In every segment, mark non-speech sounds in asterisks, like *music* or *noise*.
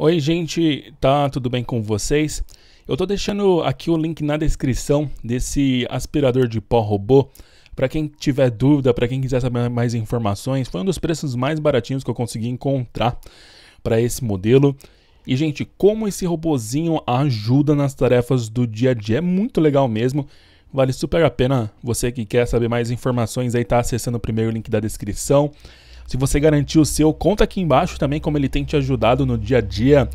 Oi, gente, tá tudo bem com vocês? Eu tô deixando aqui o link na descrição desse aspirador de pó robô. Para quem tiver dúvida, para quem quiser saber mais informações, foi um dos preços mais baratinhos que eu consegui encontrar para esse modelo. E, gente, como esse robozinho ajuda nas tarefas do dia a dia, é muito legal mesmo. Vale super a pena. Você que quer saber mais informações aí, tá acessando o primeiro link da descrição. Se você garantiu o seu, conta aqui embaixo também como ele tem te ajudado no dia a dia.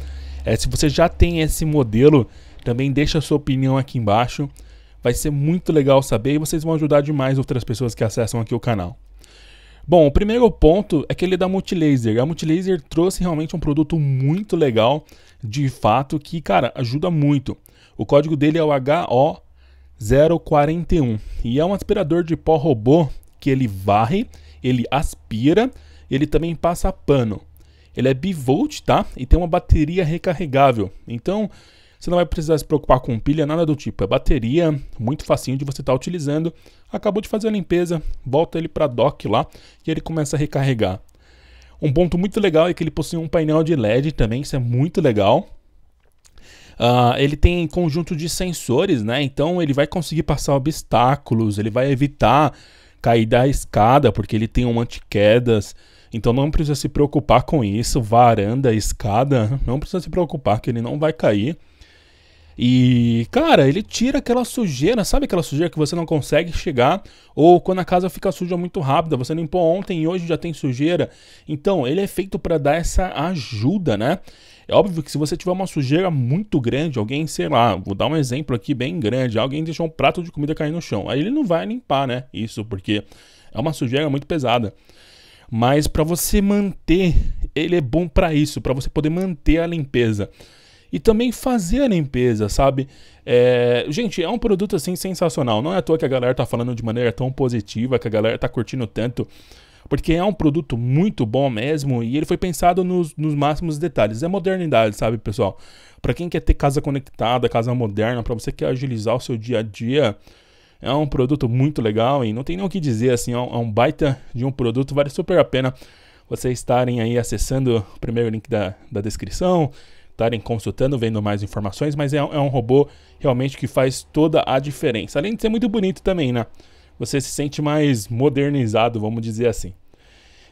É, se você já tem esse modelo, também deixa a sua opinião aqui embaixo. Vai ser muito legal saber e vocês vão ajudar demais outras pessoas que acessam aqui o canal. Bom, o primeiro ponto é que ele é da Multilaser. A Multilaser trouxe realmente um produto muito legal, de fato, que, cara, ajuda muito. O código dele é o HO041 e é um aspirador de pó robô que ele varre ele aspira, ele também passa pano. Ele é bivolt, tá? E tem uma bateria recarregável. Então, você não vai precisar se preocupar com pilha, nada do tipo. É bateria, muito facinho de você estar tá utilizando. Acabou de fazer a limpeza, volta ele para dock lá e ele começa a recarregar. Um ponto muito legal é que ele possui um painel de LED também, isso é muito legal. Uh, ele tem conjunto de sensores, né? Então ele vai conseguir passar obstáculos, ele vai evitar cair da escada, porque ele tem um antiquedas. Então não precisa se preocupar com isso, varanda, escada, *laughs* não precisa se preocupar que ele não vai cair. E, cara, ele tira aquela sujeira, sabe aquela sujeira que você não consegue chegar, ou quando a casa fica suja muito rápida, você limpou ontem e hoje já tem sujeira. Então, ele é feito para dar essa ajuda, né? É óbvio que se você tiver uma sujeira muito grande, alguém, sei lá, vou dar um exemplo aqui bem grande, alguém deixou um prato de comida cair no chão, aí ele não vai limpar, né? Isso porque é uma sujeira muito pesada. Mas para você manter, ele é bom para isso, para você poder manter a limpeza e também fazer a limpeza, sabe? É, gente, é um produto assim sensacional. Não é à toa que a galera tá falando de maneira tão positiva, que a galera tá curtindo tanto. Porque é um produto muito bom mesmo e ele foi pensado nos, nos máximos detalhes. É modernidade, sabe, pessoal? Para quem quer ter casa conectada, casa moderna, para você que quer agilizar o seu dia a dia, é um produto muito legal e não tem nem o que dizer, assim, é um é baita de um produto, vale super a pena vocês estarem aí acessando o primeiro link da, da descrição, estarem consultando, vendo mais informações, mas é, é um robô realmente que faz toda a diferença. Além de ser muito bonito também, né? Você se sente mais modernizado, vamos dizer assim.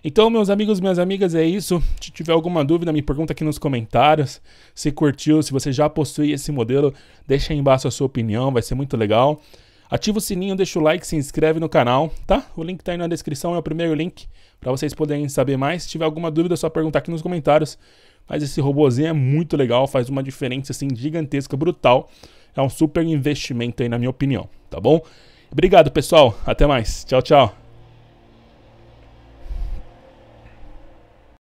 Então, meus amigos, minhas amigas, é isso. Se tiver alguma dúvida, me pergunta aqui nos comentários. Se curtiu, se você já possui esse modelo, deixa aí embaixo a sua opinião, vai ser muito legal. Ativa o sininho, deixa o like, se inscreve no canal, tá? O link tá aí na descrição, é o primeiro link para vocês poderem saber mais. Se tiver alguma dúvida, é só perguntar aqui nos comentários. Mas esse robozinho é muito legal, faz uma diferença assim gigantesca, brutal. É um super investimento aí na minha opinião, tá bom? Obrigado, pessoal. Até mais. Tchau, tchau.